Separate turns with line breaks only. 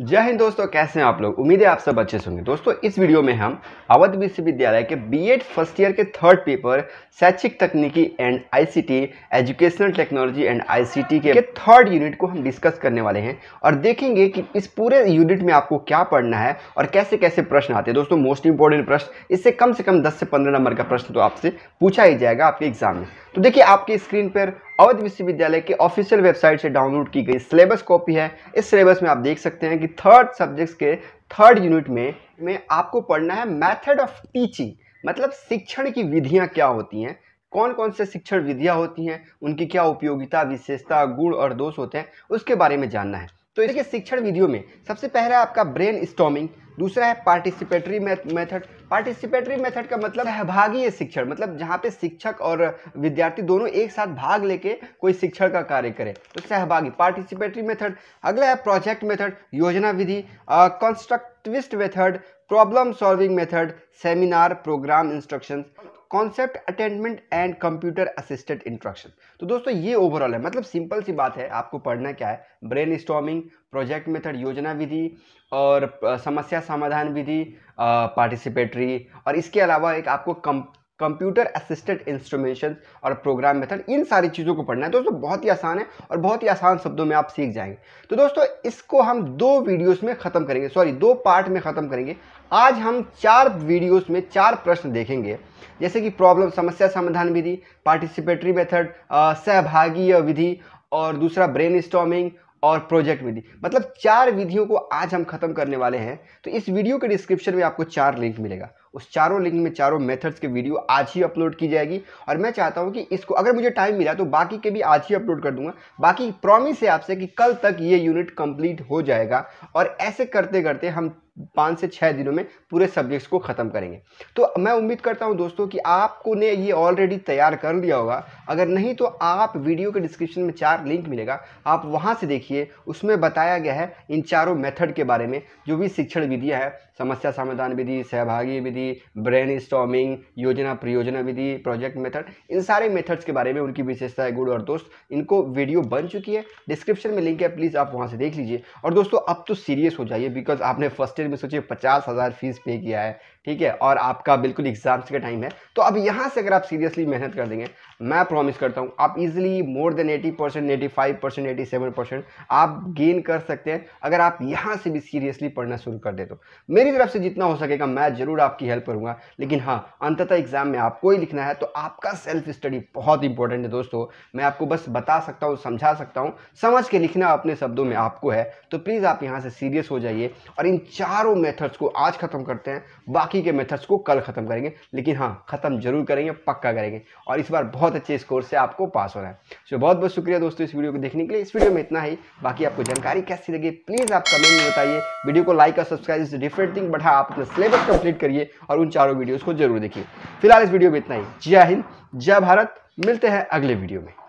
जय हिंद दोस्तों कैसे हैं आप लोग उम्मीद है आप सब अच्छे होंगे दोस्तों इस वीडियो में हम अवध विश्वविद्यालय के बीएड फर्स्ट ईयर के थर्ड पेपर शैक्षिक तकनीकी and ICT educational technology and ICT के थर्ड यूनिट को हम डिस्कस करने वाले हैं और देखेंगे कि इस पूरे यूनिट में आपको क्या पढ़ना है और कैसे कैसे प्रश्न आते हैं दोस्तों मोस्ट इंपॉर्टेंट प्रश्न इससे कम से कम दस से पंद्रह नंबर का प्रश्न तो आपसे पूछा ही जाएगा आपके एग्जाम में तो देखिए आपके स्क्रीन पर अवध विश्वविद्यालय के ऑफिशियल वेबसाइट से डाउनलोड की गई सिलेबस कॉपी है इस सिलेबस में आप देख सकते हैं कि थर्ड सब्जेक्ट्स के थर्ड यूनिट में में आपको पढ़ना है मैथड ऑफ टीचिंग मतलब शिक्षण की विधियाँ क्या होती हैं कौन कौन से शिक्षण विधियाँ होती हैं उनकी क्या उपयोगिता विशेषता गुण और दोष होते हैं उसके बारे में जानना है तो इसके शिक्षण विधियों में सबसे पहले आपका ब्रेन स्टॉमिंग दूसरा है पार्टिसिपेटरी मेथड पार्टिसिपेटरी मेथड का मतलब सहभागीय शिक्षण मतलब जहाँ पे शिक्षक और विद्यार्थी दोनों एक साथ भाग लेके कोई शिक्षण का कार्य करें तो सहभागी पार्टिसिपेटरी मेथड अगला है प्रोजेक्ट मेथड योजना विधि constructivist method problem solving method seminar program instruction concept attainment and computer assisted instruction तो दोस्तों ये ओवरऑल है मतलब सिंपल सी बात है आपको पढ़ना क्या है ब्रेन स्टॉमिंग प्रोजेक्ट मेथड योजना विधि और समस्या समाधान विधि पार्टिसिपेटरी और इसके अलावा एक आपको कम कंप्यूटर असिस्टेड इंस्ट्रूमेशन और प्रोग्राम मेथड इन सारी चीज़ों को पढ़ना है दोस्तों बहुत ही आसान है और बहुत ही आसान शब्दों में आप सीख जाएंगे तो दोस्तों इसको हम दो वीडियोस में ख़त्म करेंगे सॉरी दो पार्ट में ख़त्म करेंगे आज हम चार वीडियोस में चार प्रश्न देखेंगे जैसे कि प्रॉब्लम समस्या समाधान विधि पार्टिसिपेटरी मेथड सहभागीय विधि और दूसरा ब्रेन स्टॉमिंग और प्रोजेक्ट विधि मतलब चार विधियों को आज हम खत्म करने वाले हैं तो इस वीडियो के डिस्क्रिप्शन में आपको चार लिंक मिलेगा उस चारों लिंक में चारों मेथड्स के वीडियो आज ही अपलोड की जाएगी और मैं चाहता हूँ कि इसको अगर मुझे टाइम मिला तो बाकी के भी आज ही अपलोड कर दूंगा बाकी प्रॉमिस है आपसे कि कल तक ये यूनिट कंप्लीट हो जाएगा और ऐसे करते करते हम पाँच से छः दिनों में पूरे सब्जेक्ट्स को ख़त्म करेंगे तो मैं उम्मीद करता हूँ दोस्तों कि आपको ने ये ऑलरेडी तैयार कर लिया होगा अगर नहीं तो आप वीडियो के डिस्क्रिप्शन में चार लिंक मिलेगा आप वहाँ से देखिए उसमें बताया गया है इन चारों मेथड के बारे में जो भी शिक्षण विधियाँ हैं समस्या समाधान विधि सहभागी विधि ब्रेन स्टॉमिंग योजना परियोजना विधि प्रोजेक्ट मेथड इन सारे मेथड्स के बारे में उनकी विशेषता है गुड और दोस्त इनको वीडियो बन चुकी है डिस्क्रिप्शन में लिंक है प्लीज़ आप वहाँ से देख लीजिए और दोस्तों अब तो सीरियस हो जाइए बिकॉज आपने फर्स्ट सिर्फ सोचिए पचास हज़ार फीस पे किया है ठीक है और आपका बिल्कुल एग्जाम्स का टाइम है तो अब यहाँ से अगर आप सीरियसली मेहनत कर देंगे मैं प्रॉमिस करता हूँ आप easily more than eighty percent eighty five percent eighty seven percent आप गेन कर सकते हैं अगर आप यहाँ से भी सीरियसली पढ़ना शुरू कर दे तो मेरी तरफ से जितना हो सकेगा मैं ज़रूर आपकी हेल्प करूँगा लेकिन हाँ अंततः एग्ज़ाम में आपको ही लिखना है तो आपका सेल्फ स्टडी बहुत इंपॉर्टेंट है दोस्तों मैं आपको बस बता सकता हूँ समझा सकता हूँ समझ के लिखना अपने शब्दों में आपको है तो प्लीज़ आप यहाँ से सीरियस हो जाइए और इन चार चारों मेथड्स को आज ख़त्म करते हैं बाकी के मेथड्स को कल ख़त्म करेंगे लेकिन हाँ ख़त्म जरूर करेंगे पक्का करेंगे और इस बार बहुत अच्छे स्कोर से आपको पास हो रहा है सो बहुत बहुत शुक्रिया दोस्तों इस वीडियो को देखने के लिए इस वीडियो में इतना ही बाकी आपको जानकारी कैसी लगी प्लीज़ आप कमेंट में बताइए वीडियो को लाइक और सब्सक्राइब इस डिफरेंट थिंग बट आप अपना सिलेबस कंप्लीट करिए और उन चारों वीडियोज़ को जरूर देखिए फिलहाल इस वीडियो में इतना ही जय हिंद जय भारत मिलते हैं अगले वीडियो में